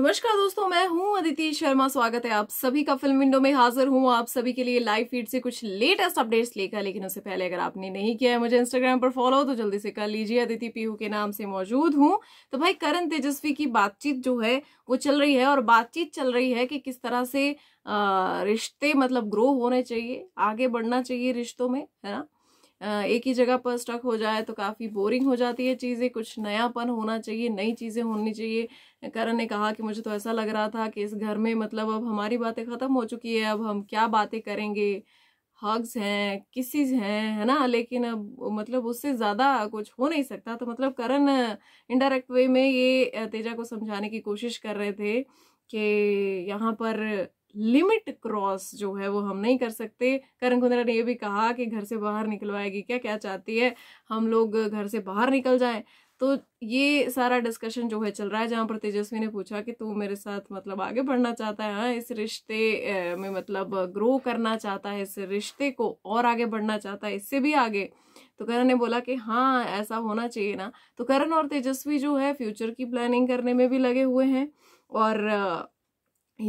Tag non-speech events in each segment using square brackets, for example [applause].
नमस्कार दोस्तों मैं हूं अदिति शर्मा स्वागत है आप सभी का फिल्म विंडो में हाजिर हूं आप सभी के लिए लाइव फीड से कुछ लेटेस्ट अपडेट्स लेकर लेकिन उससे पहले अगर आपने नहीं किया है मुझे इंस्टाग्राम पर फॉलो तो जल्दी से कर लीजिए अदिति पीहू के नाम से मौजूद हूं तो भाई करण तेजस्वी की बातचीत जो है वो चल रही है और बातचीत चल रही है कि किस तरह से रिश्ते मतलब ग्रो होने चाहिए आगे बढ़ना चाहिए रिश्तों में है ना एक ही जगह पर स्टक हो जाए तो काफ़ी बोरिंग हो जाती है चीज़ें कुछ नयापन होना चाहिए नई चीज़ें होनी चाहिए करण ने कहा कि मुझे तो ऐसा लग रहा था कि इस घर में मतलब अब हमारी बातें ख़त्म हो चुकी है अब हम क्या बातें करेंगे हग्स हैं किसीज हैं है ना लेकिन अब मतलब उससे ज़्यादा कुछ हो नहीं सकता तो मतलब करण इनडायरेक्ट वे में ये तेजा को समझाने की कोशिश कर रहे थे कि यहाँ पर लिमिट क्रॉस जो है वो हम नहीं कर सकते करण कुंद्रा ने ये भी कहा कि घर से बाहर निकलवाएगी क्या क्या चाहती है हम लोग घर से बाहर निकल जाएं तो ये सारा डिस्कशन जो है चल रहा है जहाँ पर तेजस्वी ने पूछा कि तू मेरे साथ मतलब आगे बढ़ना चाहता है हाँ इस रिश्ते में मतलब ग्रो करना चाहता है इस रिश्ते को और आगे बढ़ना चाहता है इससे भी आगे तो करण ने बोला कि हाँ ऐसा होना चाहिए ना तो करण और तेजस्वी जो है फ्यूचर की प्लानिंग करने में भी लगे हुए हैं और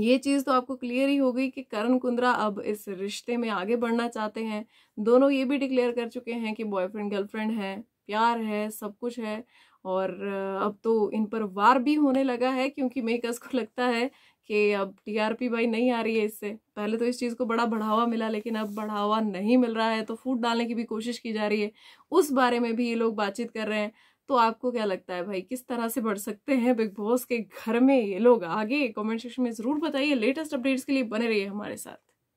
ये चीज़ तो आपको क्लियर ही हो गई कि करण कुंद्रा अब इस रिश्ते में आगे बढ़ना चाहते हैं दोनों ये भी डिक्लेयर कर चुके हैं कि बॉयफ्रेंड गर्लफ्रेंड है प्यार है सब कुछ है और अब तो इन पर वार भी होने लगा है क्योंकि मेकर्स को [laughs] लगता है कि अब टीआरपी भाई नहीं आ रही है इससे पहले तो इस चीज़ को बड़ा बढ़ावा मिला लेकिन अब बढ़ावा नहीं मिल रहा है तो फूट डालने की भी कोशिश की जा रही है उस बारे में भी ये लोग बातचीत कर रहे हैं तो आपको क्या लगता है भाई किस तरह से बढ़ सकते हैं बिग बॉस के घर में ये लोग आगे कमेंट सेक्शन में ज़रूर बताइए लेटेस्ट अपडेट्स के लिए बने रहिए हमारे साथ